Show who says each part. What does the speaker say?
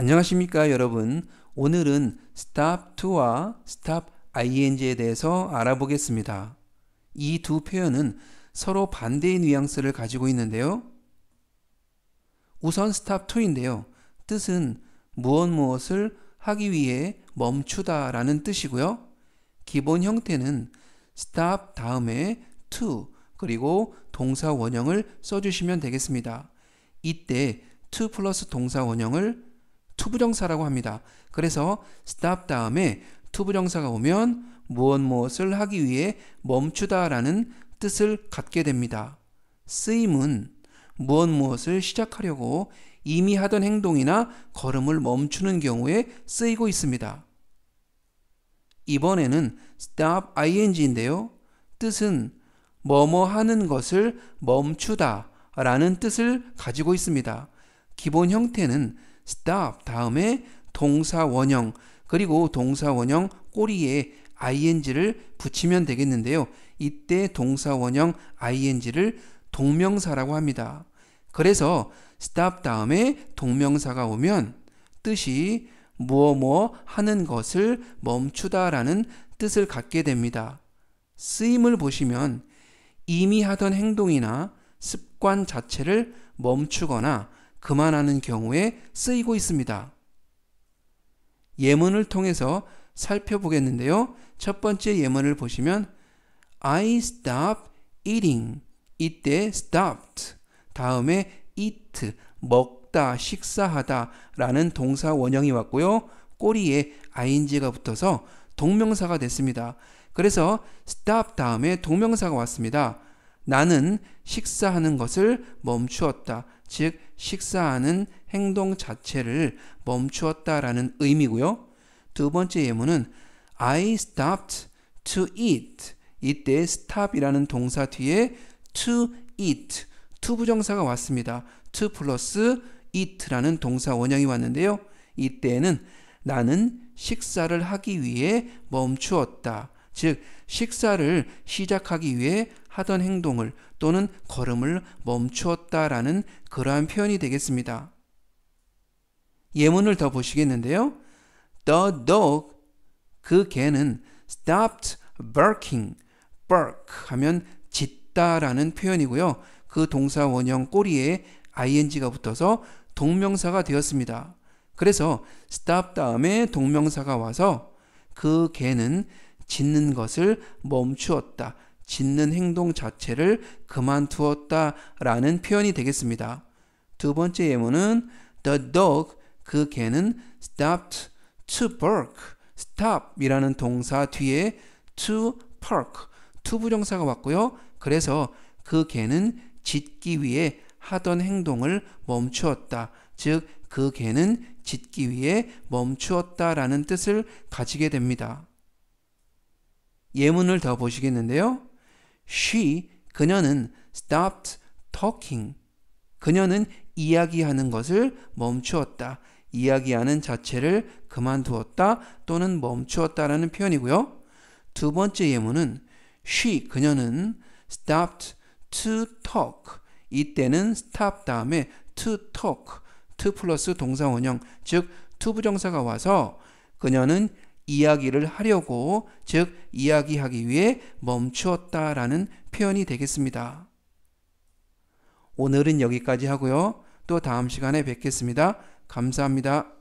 Speaker 1: 안녕하십니까 여러분 오늘은 stop to와 stop ing에 대해서 알아보겠습니다 이 두 표현은 서로 반대의 뉘앙스를 가지고 있는데요 우선 stop to인데요 뜻은 무엇 무엇을 하기 위해 멈추다 라는 뜻이고요 기본 형태는 stop 다음에 to 그리고 동사 원형을 써주시면 되겠습니다 이때 to 플러스 동사 원형을 투부정사라고 합니다. 그래서 stop 다음에 투부정사가 오면 무엇 무엇을 하기 위해 멈추다라는 뜻을 갖게 됩니다. 쓰임은 무엇 무엇을 시작하려고 이미 하던 행동이나 걸음을 멈추는 경우에 쓰이고 있습니다. 이번에는 stop ing인데요. 뜻은 뭐뭐 하는 것을 멈추다 라는 뜻을 가지고 있습니다. 기본 형태는 stop 다음에 동사 원형 그리고 동사 원형 꼬리에 ing를 붙이면 되겠는데요. 이때 동사 원형 ing를 동명사라고 합니다. 그래서 stop 다음에 동명사가 오면 뜻이 뭐뭐 뭐 하는 것을 멈추다라는 뜻을 갖게 됩니다. 쓰임을 보시면 이미 하던 행동이나 습관 자체를 멈추거나 그만하는 경우에 쓰이고 있습니다. 예문을 통해서 살펴보겠는데요. 첫 번째 예문을 보시면 I stop eating 이때 stopped 다음에 eat 먹다 식사하다 라는 동사 원형이 왔고요. 꼬리에 ing가 붙어서 동명사가 됐습니다. 그래서 stop 다음에 동명사가 왔습니다. 나는 식사하는 것을 멈추었다. 즉 식사하는 행동 자체를 멈추었다라는 의미고요. 두 번째 예문은 I stopped to eat. 이때 stop이라는 동사 뒤에 to eat, to 부정사가 왔습니다. to 플러스 eat라는 동사 원형이 왔는데요. 이때는 나는 식사를 하기 위해 멈추었다. 즉 식사를 시작하기 위해 하던 행동을 또는 걸음을 멈추었다라는 그러한 표현이 되겠습니다. 예문을 더 보시겠는데요. The dog 그 개는 stopped barking bark 하면 짖다라는 표현이고요. 그 동사 원형 꼬리에 ing가 붙어서 동명사가 되었습니다. 그래서 stop 다음에 동명사가 와서 그 개는 짓는 것을 멈추었다. 짓는 행동 자체를 그만두었다. 라는 표현이 되겠습니다. 두 번째 예문은 The dog, 그 개는 stopped to bark. stop 이라는 동사 뒤에 to park, t 부정사가 왔고요. 그래서 그 개는 짓기 위해 하던 행동을 멈추었다. 즉, 그 개는 짓기 위해 멈추었다라는 뜻을 가지게 됩니다. 예문을 더 보시겠는데요. She, 그녀는 stopped talking. 그녀는 이야기하는 것을 멈추었다. 이야기하는 자체를 그만두었다 또는 멈추었다라는 표현이고요. 두 번째 예문은 she, 그녀는 stopped to talk. 이때는 stop 다음에 to talk, to 플러스 동사원형, 즉 to 부정사가 와서 그녀는 이야기를 하려고 즉 이야기하기 위해 멈추었다라는 표현이 되겠습니다. 오늘은 여기까지 하고요. 또 다음 시간에 뵙겠습니다. 감사합니다.